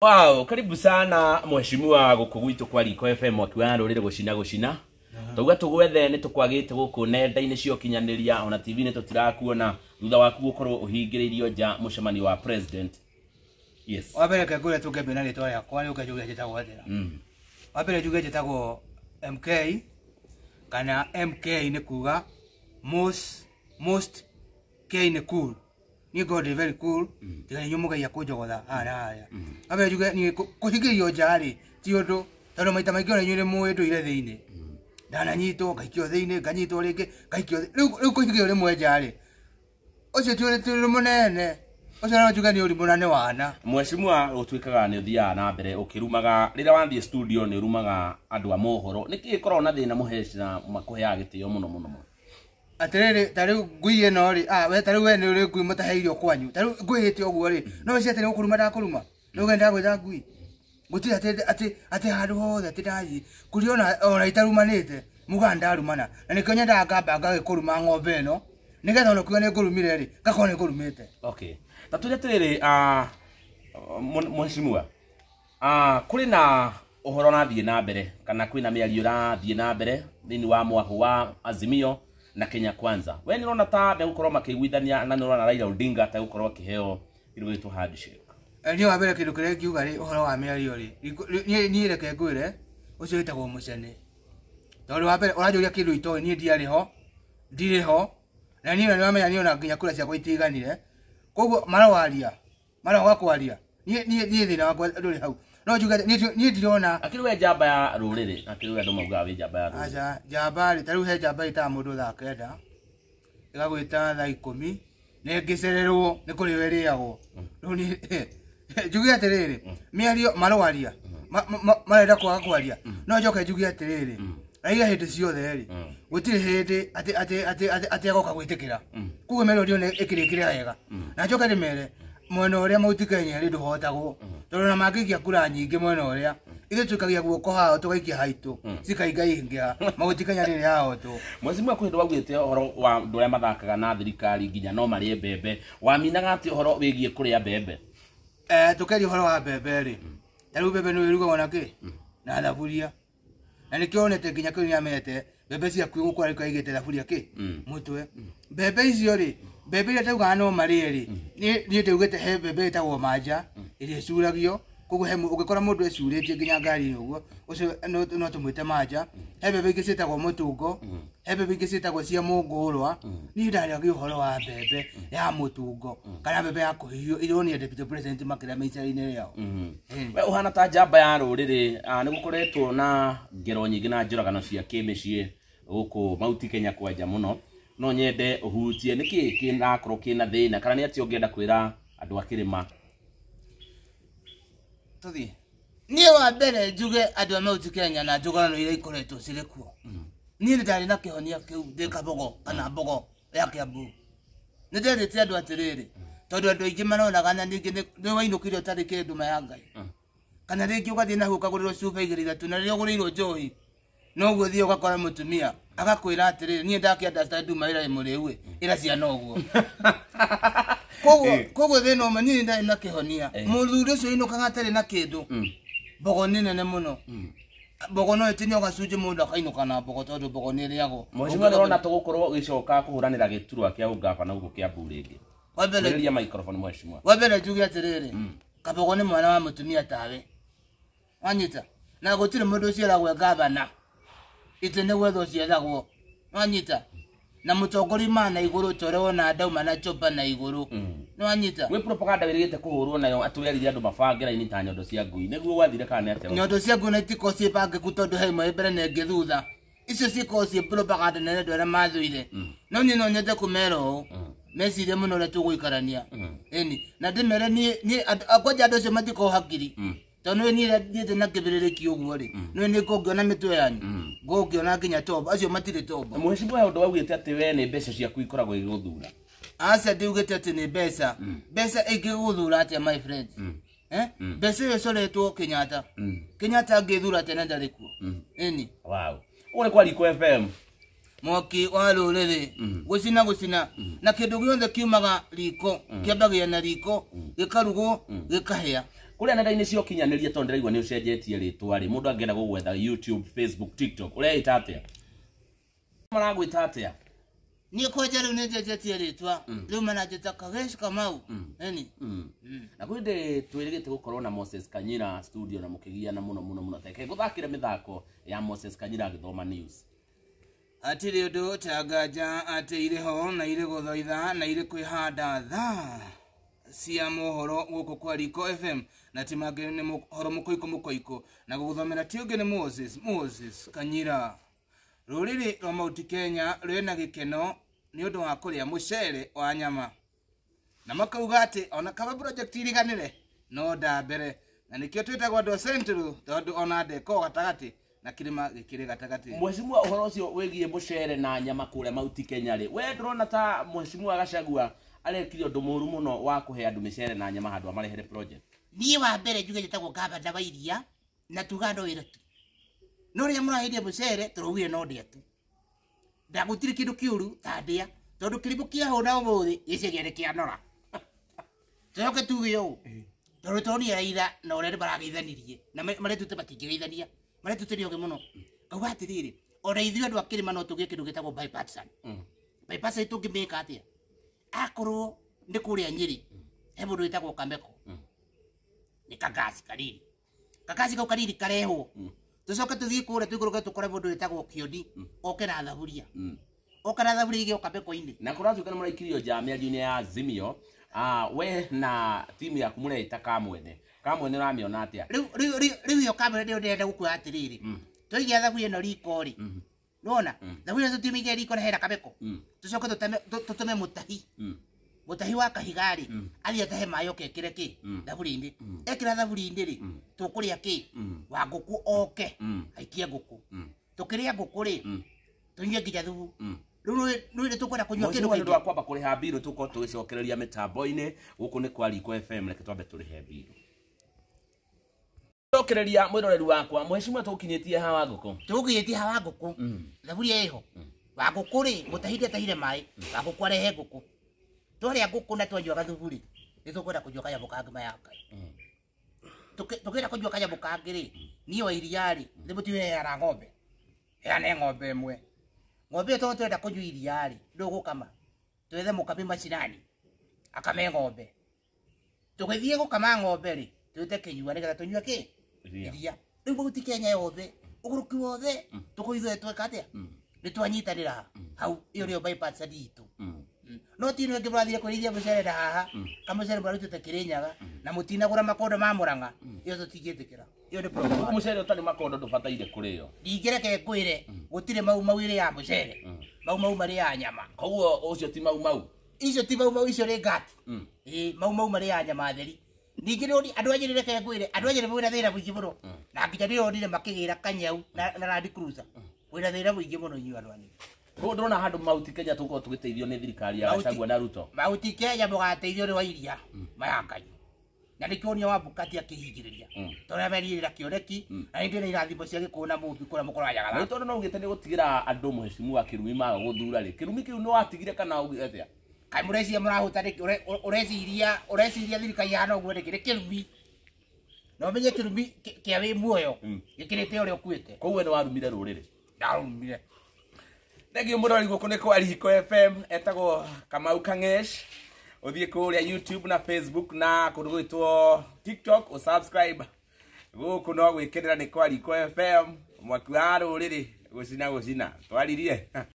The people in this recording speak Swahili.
Wow, karibu sana mheshimiwa guku gwitu kwa Riko FM mwaki wa rũrĩrĩ gũcina gũcina. Tauga tugwethe ni tukwagite guku nenda-inĩ cio kinyaniria ona TV ni tutirakuona thutha waku gũkorwo uhingiririo nja mũcemanio wa president. Yes. Wabere Wambere reke ngwĩre tũngĩambia na rĩtwa rĩakwa rĩu ngenjuge mm. njĩtagwo atĩa. Mm. Wabere juge jeta njĩtagwo MK kana MK ni kuga most most K ni cool ni god very cool mm. tiga ni nyumuga ya kujo kujogotha ara ara mm. mm. abe juga ni kuhigirio jari ti undu tondu maita maingi ona nyure muwe ndu ire dana nyito ngaikio theini ganyito ringi ngaikio riu kuhigirio rimwe jari ucio ti uri munene ucio na juga ni uri munane wana mwecimwa utuikaga ni uthia na mbere ukirumaga rira wathie studio ni urumaga andu a mohoro niki korona thina muhesha makuhe gitio muno muno muno atiriri tariu ngui ino ri ah we tariu we ni uri ngui mutaheirio kwanyu tariu ngui hiti oguo ri no wici ati ni gukuruma no ni ugenda gwitha ngui guti ati ati ati handu hothe ati ndathi kuri ona ona itarumanite muga ndarumana na ni kenya nyendaga ngamba ngagikuruma ng'ombe ino nigetha ona kuga ni ngurumire ri ngakorwo ni ngurumite okay ta turia tiriri ah mheshimiwa ah kuri na uhoro na thie na mbere kana kwina miario na thie na mbere thini wa mwahu wa azimio na Kenya Kwanza we ni rona ta be megåkorwo makiguithania na ni rona Raila Odinga ategåkorwo akä iru gä two handshake eh, niä wa kä ndå kire rä a ngiuga rä å horo wa mä ario rä niä reke ngwä re å cio wä wa må cene tondå wambere å ranjå ria kä ndå itoä niä ndiarä ho ndirä ho na niä nä wamenya ni ona nginya kå ra ciakwa itiganire koguo Ni ni ni thä na kwa ndu ri hau no njuga niä ndirona akä rä njamba ya rå rä rä akä maugaga wä njamba ya aca njamba rä tarä u he njamba itaga må ndå thaa kenda ä gagwä ta thaa ikå mi nä ngä cererwo nä kå rä we rä agwo mm. njuge atä rä rä mĩario marwaria mm. marenda kwaga kwaria mm. no njoke njuge atä rä rä raiga hä ndä ciothe rä gå tirä hä ndä agoka gwä tä kä ra koguo merwo ndione rä kä rä wega na njoke rä mere mwena uria mautikaine ri nduhotagwo mm. tondu na mangiikia kura nyingi mwena uria igituikagia mm. guoko hao tugaikia haitu mm. cikaingaingia mautikanya ri hao tu mwezimu akå hä wagwete horo wa ndå rä mathakaga na thirikari nginya no marä mbembe waminaga atä horo wä giä kå rä a mbembe eh, tå keria horo wa mbembe rä tarä u mbembe nä wä rugagwo na kä na thaburia na nä kä onete nginya kä nä amete mbembe ciakuigå kwarä kaigä thaburi akä mutwe mm. mbembe icio ri mbembe iria taugaga no marä rä mm. niä ndaugä he mbembe ä tagwo manja iria mm. rä curagio koguo he ũgĩkora mũndũ ecurĩtie nginya ngari-inĩ ũguo ũcio no tũmwĩte manja he mbembe ingĩ ciĩtagwo mũtungo he mbembe ingĩ ciĩtagwo ni mũngũrwa niĩ ndarĩagia ũhoro wa bebe ya mũtungo kana mbembe ya kũhihio irio nĩ deputy president makĩria mĩicara-inĩ yao mm-hmm. we uhana ta njamba ya rũrĩrĩ nĩ gũkoretwo na ngero nyingĩ na njũragano cia kĩmĩciĩ gũkũ mauti kenya kwanja mũno no nyende ũhutie nĩ kĩĩ kĩnakorwo kĩna thĩna kana nĩ atĩ ũngĩenda kwĩra andũ a kĩrĩma tuthie niä wa mbere njuge andå a mauti kenya na njågorano iria ikoretwo cirä kuo mm. niä nä ndarä na kä honia kä u ndä kabogo kana mbogo mm. ya kä ambu nä ndethä te andå atä rä mm. rä tondå andå aingä maronaga na ningä nä wainå kä ire å tarä kä nduma ya ngai kana rä ngä å gathiä nahu å kagå rä rwo cuba igä rä ithatå na rä rä a å gå rä irwo njohi noguo thiä å gakora må tumia agakwä ra atä rä rä niä ndakä nduma ä ra ä må rä u ä ra ciana å guo koguo koguo thä na å ma niä na kä honia må mm. thuri å kaga atarä na kä mbogo nä nene må mm. mbogo no itinia gacunjä må ndå akainå mbogo tondå mbogo nä rä agwo mwacimu rona tå gå korwo gä coka kå hå ranä ra gä turwa kä a å ngabana gå kå njuge atä rä rä mwana wa må tawe wanyita na gå tirä må ndå å ciaragwe gwetha å ciethagwo wanyita na mutongoria ma na iguru torewo na ndauma na chopa na iguru mm. niwanyita gwi propaganda wirigite kuhurwo nayo atwirarire andu mabangira ini ta nyondo cia ngui niguo wathire kana atia nyondo cia ngui itiko cibangiku tondu he imwe mbere na ingi thutha icio cikoragwo ciĩ propaganda nene andũ arĩa mathũire mm. no niĩ no nyende kũmera ũũ mm. mecirie mũno ũrĩa tũgũikarania ĩni mm. na ndĩmere niĩ kwanja andũ acio matikorwo hakiri mm tondu ni thiete na kibiriki uguo ri mm. ni ni ngongiona mitwe yanyu mm. ngongiona nginya tobo acio matire tobo mheshimiwa undu waugite ati we ni mbeca ciaku ikoragwo iguguthura aca ndiugite ati ni mbeca mm. mbeca ingiguthura atia my friend eh mbeca iyo coretwo kenyatta kenyatta ngithura tene ndarĩ kuo ĩni wow ũrĩ kwa riko fm mwaki wa rũrĩrĩ gũcina gũcina na kĩndũ gĩothe kiumaga riko kĩambagia na riko gĩkarugwo gĩkahĩa kuria nenda-inĩ cia ũkinyanĩria tondũ ndĩraigua nĩ ũcenjetie rĩtwa rĩ mũndũ angĩenda gũgwetha youtube facebook tiktok ũreĩta atĩa maragwĩta atĩa niĩ kwanja rĩu nĩ njenjetie rĩtwa mm. rĩu mananjĩta kagesh kamau mm. eni mm. na kwĩ ndĩ twĩrĩgĩte gũkorwo na moses kanyira studio na mukigia mũkĩgiana mũno mũno mũno teke gũthakĩra mithako ya moses kanyira agĩthoma news atirĩ ũndũ ũtanganja atĩ irĩ ho na irĩ gũthoitha na irĩ kwĩhanda thaa cia mohoro guku kwa riko fm na timage ni mohoro mukoiko mukoiko na guguthomera ti ungi ni moses moses kanyira ruriri rwa mauti kenya rwina gikeno ni undu wa kuria mucere wa nyama na makauga ati ona kaba project iriganire no ndambere na nikio twitagwo andå central tondu ona ndeko gatagati na kirima gikiri gatagati mheshimiwa uhoro ucio wigie mucere na nyama kuria mauti kenya ri we ndurona ta mheshimiwa gacagua arekire ndu muru muno wa kuhe andu micere na nyama handu amarehere project nie wa mbere njuge njitagwo gavana wa iria na tuga ndo wira tu no ria muraheire mucere turugire no ndia tu ndagutire kindu kiuru ta ndia tondu kiribu kia huna umuthi gicegere kianora tuoke tuge uu tondu toni raitha na uria ni marageithanirie na maretute matingigeithania maretute ni oge muno ngauga atiriri ona ithuĩ andũ a kĩrĩma no tũgĩe kĩndũ gĩtagwo bipartisan mm. bipartisan tũngĩmĩka atĩa akorwo nä kå rä a nyä rä he må ndå wä tagwo kameko mm. nä kagaci kariri kagaci kau kariri karehwo mm. tå coke tå thiä kå rä a tå igå rå ke tå kore må ndå tagwo mm. oke na thaburia oke na thaburia igä oka meko na kå ratuä ka nä må raikirio nja mä ario ya zimio we na timu yaku må reta kamwene kamwene å ramä ona atä a rä u ä yo kamwene ndä yo ndä renda gå kuoya atä rä rä twaigä thaburia ä no riko Unaona? Mm. Na huyo ndo timige liko na hera kabeko. Mm. Tucoke tutame tutume mutahi. Mutahi mm. wa kahigari. Mm. Ali atahe mayo kekire ki. Mm. Thaburi-inĩ. Mm. Ekira mm. ki. Mm. Wa ngũkũ oke. Mm. Aikie ngũkũ. Mm. Tukiria ngũkũ rĩ, mm. tunyue nginya thubu. Mm rä tå kwenda kå nyua kä ndå rä kwamba kå rä ha mbirå tå korwo tå gä cokereria mä gå kå nä kwa riko fm tå rä cokereria mwiroreri wakwa mheshimiwa tukinyetie hawa nguku tukinyetie hawa nguku mm. thaburia eho mm. wa nguku ri mutahire tahire mai mm. wa nguku arehe nguku twaria nguku na twanyua gathuburi nithukwenda kunyua kanyamũ kangĩ mayanga tukienda kunyua kanyamũ kangĩ ri niĩ wa iria rĩ nĩmũtiheana ng'ombe heane ng'ombe ĩmwe ng'ombe ĩyo tondũ tũrenda kunyua iria rĩ ndũgũkama twethe mukabi macinani akame ng'ombe tukithie gukama ng'ombe ri twĩte kĩnyua nĩgetha tũnyue kĩ iria rä u kenya yothe å gå rå ki wothe tå kå ithoe tweka atä a nä twanyitanä ra hau ä yo rä yo ditå no tino ngä må rathire kwä rithia må cerera haha mm. kamå cere må rarutä te kä rä nyaga mm. na må tinagå ra makondo ma må ranga ä mm. yo tå tingä tä kä ra må cere å tarä makondo ndå bataire kå rä o ndingä reke ngwä re gå tirä mau mau ä rä ya må cere mau mau marä ya nyama koguo å cio ti mau mau icio ti mau mau icio rä ngati mau mau marä ya nyama theri ningä rä andå anyä reke ngwä re andå anyä rä mwä thä ra må ingä må no na nginya nä onire makigä ra kanyau na randi kruza mwä na thä ra må ingä må no inyuä andå anini kå ndona handå mauti kenya tå korwo tå gä teithio nä thirikari ya gacagua na ruto mauti kenya må gateithio nä wa iria mm. mayakanyu na nä kionia wa akä hingä rä ria mm. tå a merirä ra kioneki mm. na nä ndä na irathimo ciagä kå na må kå rä a må korwo anyagara tondå no å gä te nä gå tigä ra andå må hecimu wa kä rumi maga gå thura rä kä rumi kä u nä watigire kana å gä atä kai murecia murahuta rä kä ureciria ureciria thirikari hana å guo rä kä rä kä rumi na å menye kä rumi kä a wä muoyo hmm. gä kä rä te å rä a å kuä te koguo nä warumire rå rä rä ndarumire thengiå må rori gå kå nä kwa rihiko fm etagwo kamau kangesh å thiä kå rä a youtube na facebook na kå ndå gå two tiktok å subscribe gå kå no gwä kä rä ra nä kwa riko fm mwaki wa rå rä rä gå cina gå cina twaririe